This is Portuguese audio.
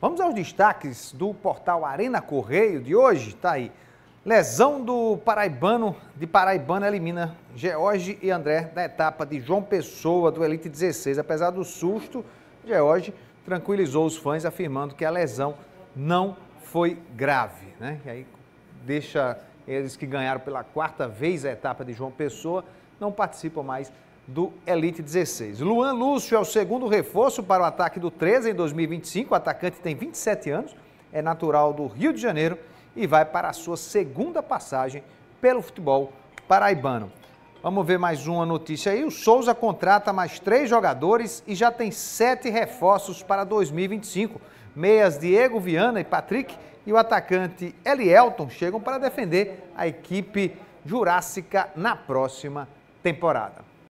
Vamos aos destaques do portal Arena Correio de hoje. Tá aí. Lesão do paraibano de Paraibana elimina George e André da etapa de João Pessoa do Elite 16. Apesar do susto, George tranquilizou os fãs afirmando que a lesão não foi grave, né? E aí deixa eles que ganharam pela quarta vez a etapa de João Pessoa não participam mais do Elite 16. Luan Lúcio é o segundo reforço para o ataque do 13 em 2025. O atacante tem 27 anos, é natural do Rio de Janeiro e vai para a sua segunda passagem pelo futebol paraibano. Vamos ver mais uma notícia aí. O Souza contrata mais três jogadores e já tem sete reforços para 2025. Meias Diego Viana e Patrick e o atacante Elielton chegam para defender a equipe jurássica na próxima temporada.